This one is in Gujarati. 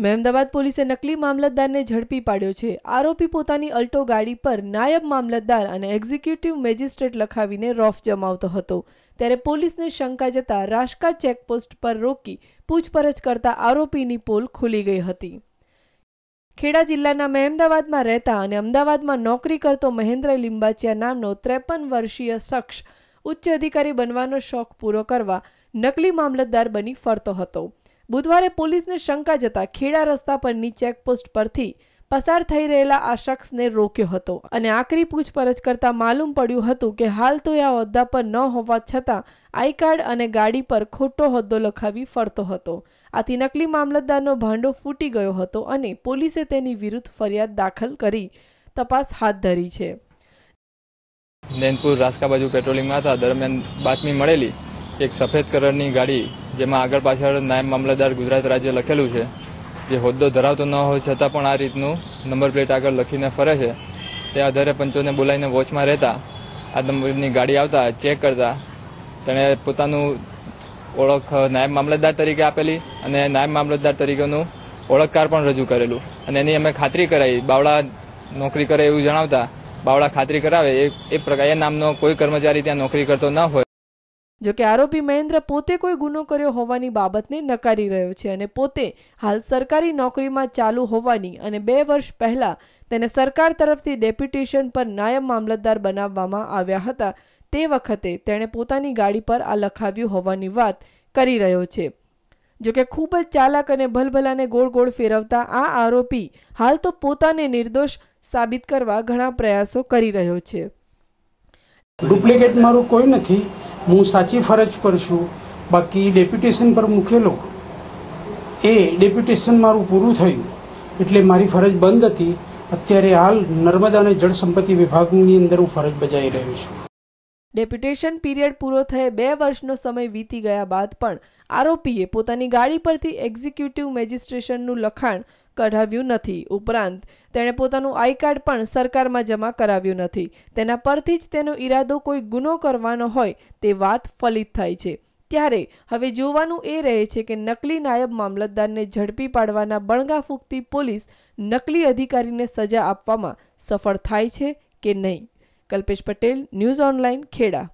મહેમદાવાદ પોલીસે નકલી મામલતદારને ઝડપી પાડ્યો છે આરોપી પોતાની અલ્ટો ગાડી પર નાયબ મામલતદાર અને એક્ઝિક્યુટિવ મેજિસ્ટ્રેટ લખાવીને રોફ જમાવતો હતો ત્યારે પોલીસને શંકા જતા રાશકા ચેકપોસ્ટ પર રોકી પૂછપરછ કરતા આરોપીની પોલ ખુલી ગઈ હતી ખેડા જિલ્લાના મહેમદાવાદમાં રહેતા અને અમદાવાદમાં નોકરી કરતો મહેન્દ્ર લિંબાચિયા નામનો ત્રેપન વર્ષીય શખ્સ ઉચ્ચ અધિકારી બનવાનો શોખ પૂરો કરવા નકલી મામલતદાર બની ફરતો હતો બુધવારે પોલીસને શંકા જતા ખેડા રસ્તા પરની ચેકપોસ્ટ પરથી પસાર થઈ રહેલા આ શખ્સને રોક્યો હતો અને આકરી પૂછપરછ કરતા માલુમ પડ્યું હતું કે હાલ તો આ હોદ્દા પર ન હોવા છતાં આઈ કાર્ડ અને ગાડી પર ખોટો હોદ્દો લખાવી ફરતો હતો આથી નકલી મામલતદારનો ભાંડો ફૂટી ગયો હતો અને પોલીસે તેની વિરુદ્ધ ફરિયાદ દાખલ કરી તપાસ હાથ ધરી છે લેનપુર રાસ્કા બાજુ પેટ્રોલિંગમાં હતા દરમિયાન બાતમી મળેલી એક સફેદ કલરની ગાડી જેમાં આગળ પાછળ નાયબ મામલતદાર ગુજરાત રાજ્ય લખેલું છે જે હોદ્દો ધરાવતો ન હોય છતાં પણ આ રીતનું નંબર પ્લેટ આગળ લખીને ફરે છે તે આધારે પંચોને બોલાવીને વોચમાં રહેતા આ નંબરની ગાડી આવતા ચેક કરતા તેણે પોતાનું ઓળખ નાયબ મામલતદાર તરીકે આપેલી અને નાયબ મામલતદાર તરીકેનું ઓળખકાર પણ રજૂ કરેલું અને એની અમે ખાતરી કરાવી બાવળા નોકરી કરે એવું જણાવતા બાવળા ખાતરી કરાવે એ પ્રકારે નામનો કોઈ કર્મચારી ત્યાં નોકરી કરતો ન હોય જોકે આરોપી મહેન્દ્ર પોતે કોઈ ગુનો કર્યો હોવાની બાબતને નકારી રહ્યો છે અને પોતે હાલ સરકારી નોકરીમાં ચાલુ હોવાની અને બે વર્ષ પહેલા તેને સરકાર તરફથી ડેપ્યુટેશન પર નાયબ મામલતદાર બનાવવામાં આવ્યા હતા તે વખતે તેણે પોતાની ગાડી પર આ લખાવ્યું હોવાની વાત કરી રહ્યો છે જોકે ખૂબ જ ચાલાક અને ભલભલાને ગોળ ગોળ ફેરવતા આ આરોપી હાલ તો પોતાને નિર્દોષ સાબિત કરવા ઘણા પ્રયાસો કરી રહ્યો છે ડુપ્લિકેટ મારું કોઈ નથી હું સાચી ફરજ પર છું બાકી ડેપ્યુટેશન પર મૂકેલો એ ડેપ્યુટેશન મારું પૂરું થયું એટલે મારી ફરજ બંધ હતી અત્યારે હાલ નર્મદા અને જળસંપત્તિ સંપત્તિ વિભાગની અંદર હું ફરજ બજાવી રહ્યો છું ડેપ્યુટેશન પીરિયડ પૂરો થયે બે વર્ષનો સમય વીતી ગયા બાદ પણ આરોપીએ પોતાની ગાડી પરથી એક્ઝિક્યુટિવ મેજિસ્ટ્રેશનનું લખાણ કઢાવ્યું નથી ઉપરાંત તેણે પોતાનું આઈ કાર્ડ પણ સરકારમાં જમા કરાવ્યું નથી તેના પરથી જ તેનો ઈરાદો કોઈ ગુનો કરવાનો હોય તે વાત ફલિત થાય છે ત્યારે હવે જોવાનું એ રહે છે કે નકલી નાયબ મામલતદારને ઝડપી પાડવાના બળગા ફૂંકતી પોલીસ નકલી અધિકારીને સજા આપવામાં સફળ થાય છે કે નહીં કલ્પેશ પટેલ ન્યૂઝ ઓનલાઇન ખેડા